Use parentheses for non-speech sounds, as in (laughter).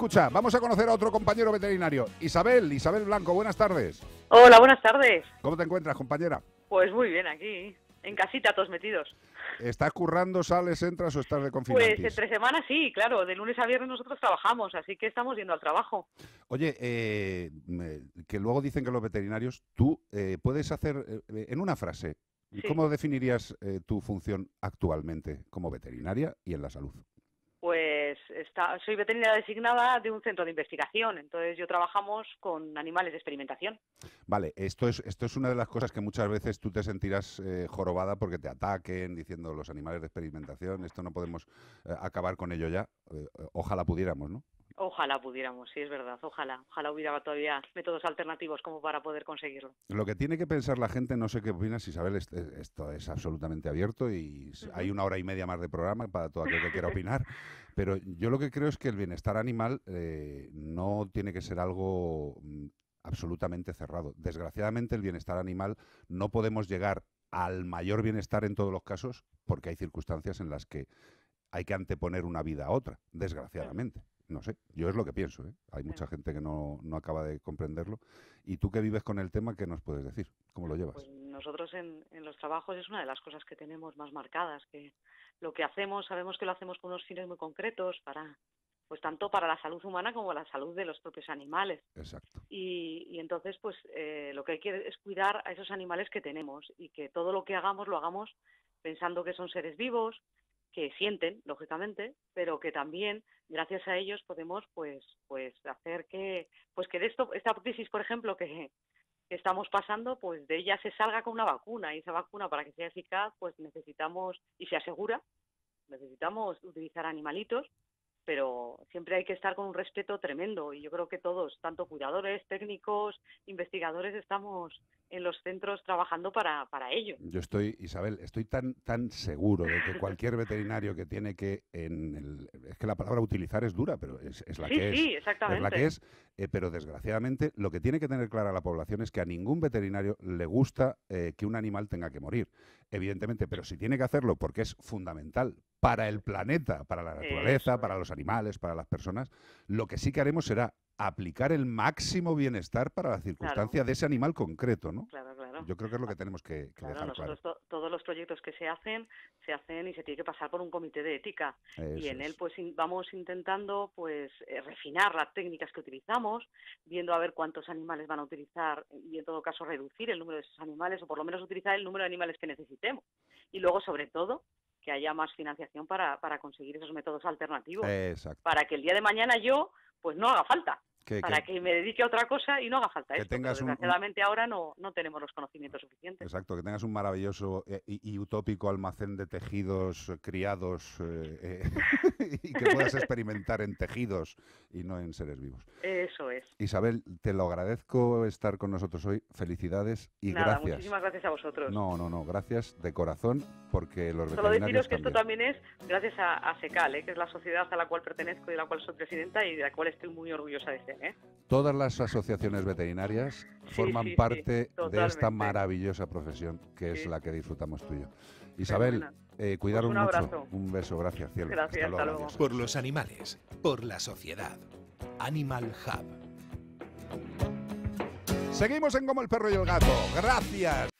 Escucha, vamos a conocer a otro compañero veterinario. Isabel, Isabel Blanco, buenas tardes. Hola, buenas tardes. ¿Cómo te encuentras, compañera? Pues muy bien aquí, en casita, todos metidos. ¿Estás currando, sales, entras o estás de confinamiento? Pues entre semanas sí, claro. De lunes a viernes nosotros trabajamos, así que estamos yendo al trabajo. Oye, eh, que luego dicen que los veterinarios, tú eh, puedes hacer, eh, en una frase, ¿cómo definirías tu función actualmente como veterinaria y en la salud? soy veterinaria designada de un centro de investigación, entonces yo trabajamos con animales de experimentación. Vale, esto es, esto es una de las cosas que muchas veces tú te sentirás eh, jorobada porque te ataquen diciendo los animales de experimentación, esto no podemos eh, acabar con ello ya, eh, ojalá pudiéramos, ¿no? Ojalá pudiéramos, sí, es verdad, ojalá. Ojalá hubiera todavía métodos alternativos como para poder conseguirlo. Lo que tiene que pensar la gente, no sé qué opinas, Isabel, este, esto es absolutamente abierto y hay una hora y media más de programa para todo aquel que quiera (laughs) opinar, pero yo lo que creo es que el bienestar animal eh, no tiene que ser algo mm, absolutamente cerrado. Desgraciadamente el bienestar animal no podemos llegar al mayor bienestar en todos los casos porque hay circunstancias en las que hay que anteponer una vida a otra, desgraciadamente. No sé, yo es lo que pienso. ¿eh? Hay mucha gente que no, acaba de comprenderlo. ¿Y tú que vives con el tema, qué nos puedes decir? ¿Cómo lo llevas? Pues nosotros en, los trabajos es una de las cosas que tenemos más marcadas, que lo que hacemos, sabemos que lo hacemos con unos fines muy concretos para pues tanto para la salud humana como la salud de los propios animales. Exacto. Y, entonces, pues eh, lo que hay que es cuidar a esos animales que tenemos y que todo lo que hagamos lo hagamos pensando que son seres vivos, que sienten, lógicamente, pero que también, gracias a ellos, podemos pues, pues hacer que, pues que de esto, esta crisis, por ejemplo, que, estamos pasando, pues de ella se salga con una vacuna y esa vacuna para que sea eficaz, pues necesitamos y se asegura, necesitamos utilizar animalitos pero siempre hay que estar con un respeto tremendo y yo creo que todos, tanto cuidadores, técnicos, investigadores, estamos en los centros trabajando para, ello. Yo estoy, Isabel, estoy tan, tan seguro de que cualquier veterinario que tiene que, en el, es que la palabra utilizar es dura, pero es, la que que sí, es. Exactamente. Es la que es, eh, pero desgraciadamente lo que tiene que tener clara la población es que a ningún veterinario le gusta eh, que un animal tenga que morir, evidentemente, pero si tiene que hacerlo porque es fundamental para el planeta, para la naturaleza, para los animales, para las personas, lo que sí que haremos será aplicar el máximo bienestar para la circunstancia de ese animal concreto, ¿no? Yo creo que es lo que tenemos que, que dejar nosotros claro. todos los proyectos que se hacen, se hacen y se tiene que pasar por un comité de ética. y en él pues vamos intentando pues eh, refinar las técnicas que utilizamos, viendo a ver cuántos animales van a utilizar y en todo caso reducir el número de esos animales o por lo menos utilizar el número de animales que necesitemos. Y luego sobre todo que haya más financiación para, para conseguir esos métodos alternativos. Para que el día de mañana yo, pues no haga falta para que, me dedique a otra cosa y no haga falta que desgraciadamente ahora no, no tenemos los conocimientos suficientes. Exacto, que tengas un maravilloso eh, y, utópico almacén de tejidos eh, criados eh, (laughs) y que puedas experimentar en tejidos y no en seres vivos. Eso es. Isabel, te lo agradezco estar con nosotros hoy. Felicidades y gracias. Muchísimas gracias a vosotros. No, no, no, gracias de corazón porque los Solo deciros que esto también es gracias a, SECAL, que es la sociedad a la cual pertenezco y de la cual soy presidenta y de la cual estoy muy orgullosa de ser. ¿eh? Todas las asociaciones veterinarias forman parte de esta maravillosa profesión que es la que disfrutamos tuyo. Isabel, eh, pues un mucho. Un beso, gracias, cielo. Gracias, Por los animales, por la sociedad. Animal Hub. Seguimos en Como el Perro y el Gato. Gracias.